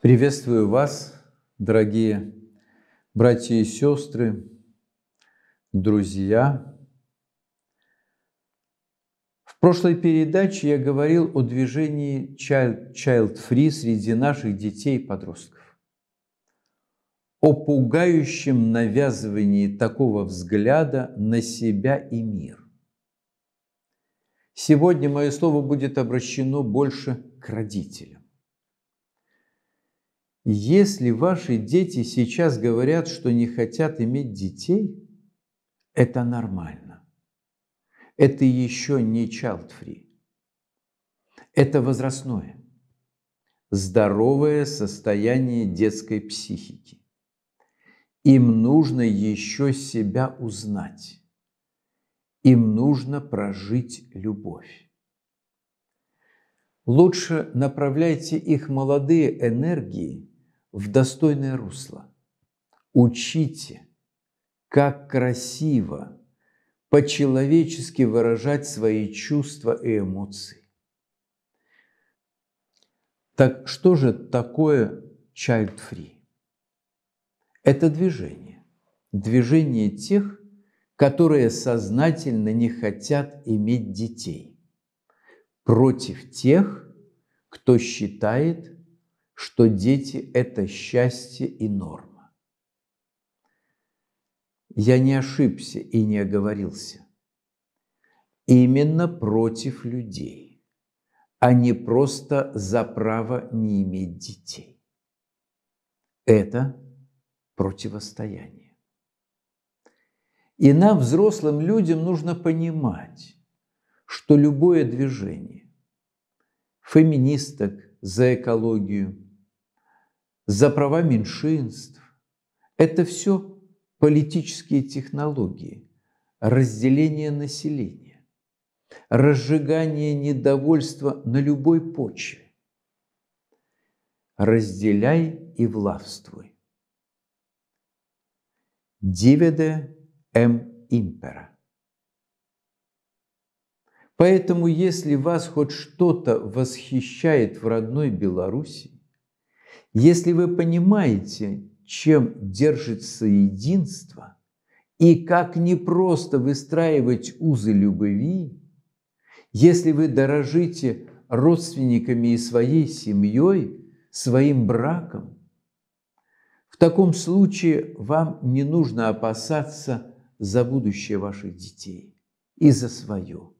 Приветствую вас, дорогие братья и сестры, друзья. В прошлой передаче я говорил о движении Child, Child Free среди наших детей и подростков, о пугающем навязывании такого взгляда на себя и мир. Сегодня мое слово будет обращено больше к родителям если ваши дети сейчас говорят, что не хотят иметь детей, это нормально. Это еще не child-free. Это возрастное, здоровое состояние детской психики. Им нужно еще себя узнать. Им нужно прожить любовь. Лучше направляйте их молодые энергии в достойное русло. Учите, как красиво по-человечески выражать свои чувства и эмоции. Так что же такое child-free? Это движение. Движение тех, которые сознательно не хотят иметь детей, против тех, кто считает, что дети – это счастье и норма. Я не ошибся и не оговорился. Именно против людей, а не просто за право не иметь детей. Это противостояние. И нам, взрослым людям, нужно понимать, что любое движение феминисток за экологию – за права меньшинств. Это все политические технологии, разделение населения, разжигание недовольства на любой почве. Разделяй и властвуй. Диведе м эм импера. Поэтому, если вас хоть что-то восхищает в родной Беларуси, если вы понимаете, чем держится единство и как непросто выстраивать узы любви, если вы дорожите родственниками и своей семьей, своим браком, в таком случае вам не нужно опасаться за будущее ваших детей и за свое.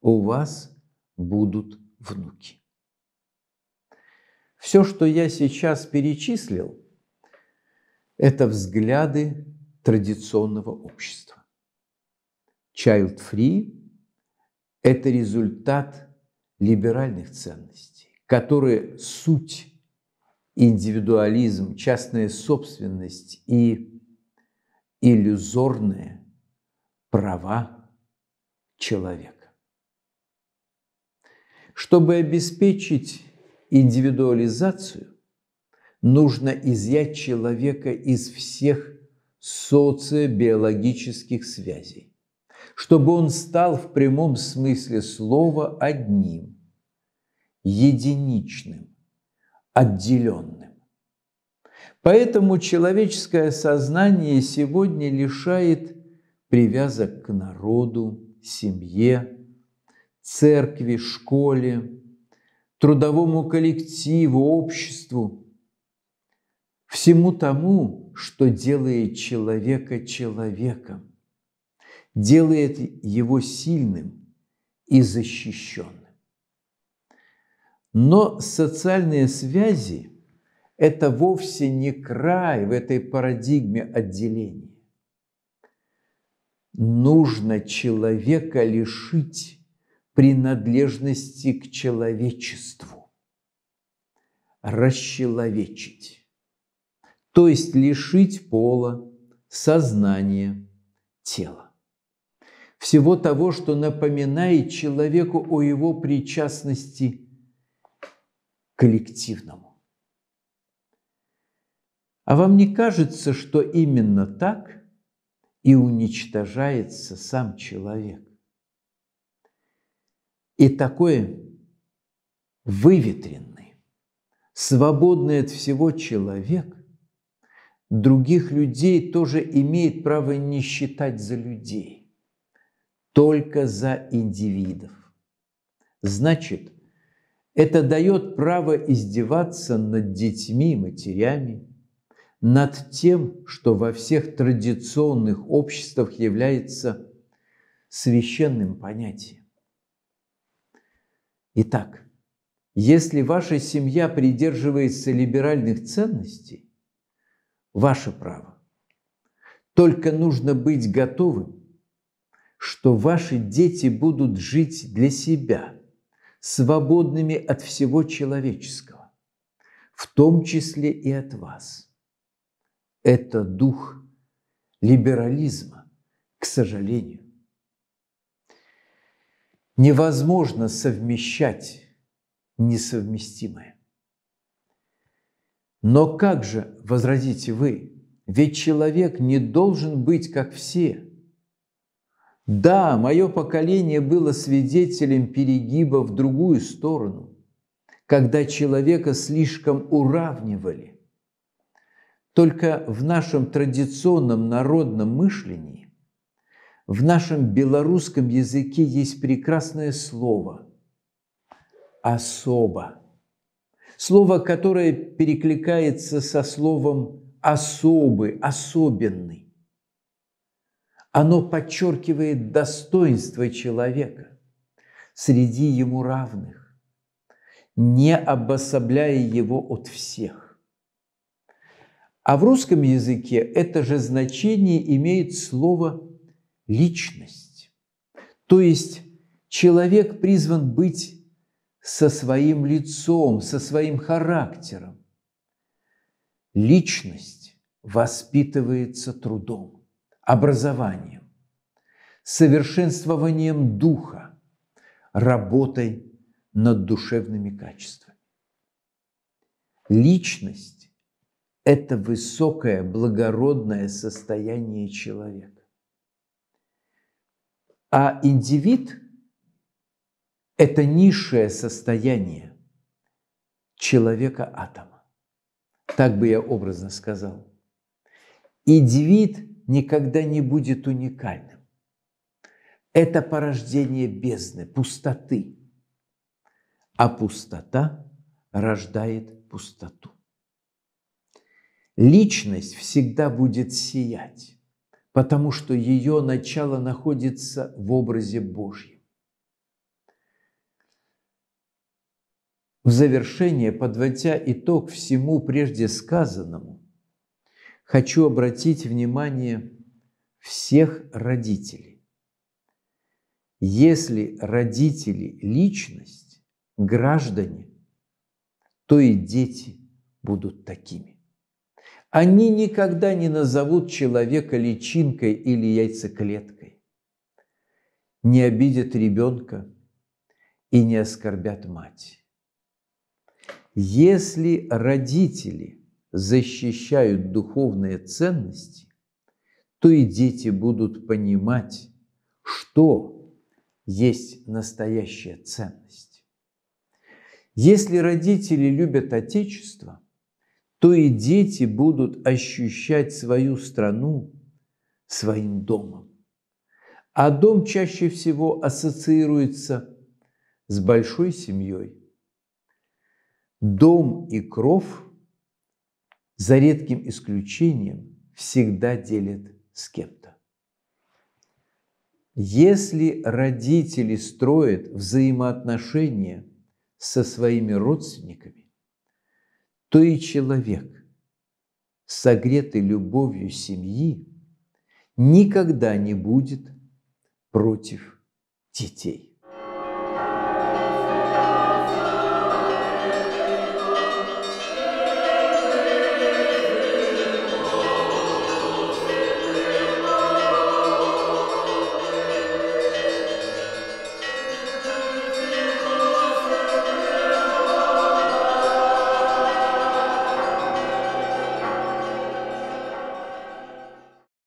У вас будут внуки. Все, что я сейчас перечислил, это взгляды традиционного общества. Child-free – это результат либеральных ценностей, которые суть индивидуализм, частная собственность и иллюзорные права человека. Чтобы обеспечить индивидуализацию, нужно изъять человека из всех социобиологических связей, чтобы он стал в прямом смысле слова одним, единичным, отделенным. Поэтому человеческое сознание сегодня лишает привязок к народу, семье, церкви, школе, трудовому коллективу, обществу, всему тому, что делает человека человеком, делает его сильным и защищенным. Но социальные связи – это вовсе не край в этой парадигме отделения. Нужно человека лишить принадлежности к человечеству. Расчеловечить. То есть лишить пола, сознания, тела. Всего того, что напоминает человеку о его причастности коллективному. А вам не кажется, что именно так и уничтожается сам человек? и такой выветренный, свободный от всего человек других людей тоже имеет право не считать за людей, только за индивидов. Значит, это дает право издеваться над детьми матерями, над тем, что во всех традиционных обществах является священным понятием. Итак, если ваша семья придерживается либеральных ценностей, ваше право. Только нужно быть готовым, что ваши дети будут жить для себя, свободными от всего человеческого, в том числе и от вас. Это дух либерализма, к сожалению Невозможно совмещать несовместимое. Но как же, возразите вы, ведь человек не должен быть как все. Да, мое поколение было свидетелем перегиба в другую сторону, когда человека слишком уравнивали. Только в нашем традиционном народном мышлении в нашем белорусском языке есть прекрасное слово «особо». Слово, которое перекликается со словом «особый», «особенный». Оно подчеркивает достоинство человека среди ему равных, не обособляя его от всех. А в русском языке это же значение имеет слово личность. То есть человек призван быть со своим лицом, со своим характером. Личность воспитывается трудом, образованием, совершенствованием духа, работой над душевными качествами. Личность – это высокое, благородное состояние человека. А индивид – это низшее состояние человека-атома. Так бы я образно сказал. Индивид никогда не будет уникальным. Это порождение бездны, пустоты. А пустота рождает пустоту. Личность всегда будет сиять потому что ее начало находится в образе Божьем. В завершение, подводя итог всему прежде сказанному, хочу обратить внимание всех родителей. Если родители – личность, граждане, то и дети будут такими. Они никогда не назовут человека личинкой или яйцеклеткой, не обидят ребенка и не оскорбят мать. Если родители защищают духовные ценности, то и дети будут понимать, что есть настоящая ценность. Если родители любят Отечество, то и дети будут ощущать свою страну своим домом. А дом чаще всего ассоциируется с большой семьей. Дом и кров, за редким исключением, всегда делят с кем-то. Если родители строят взаимоотношения со своими родственниками, то и человек, согретый любовью семьи, никогда не будет против детей.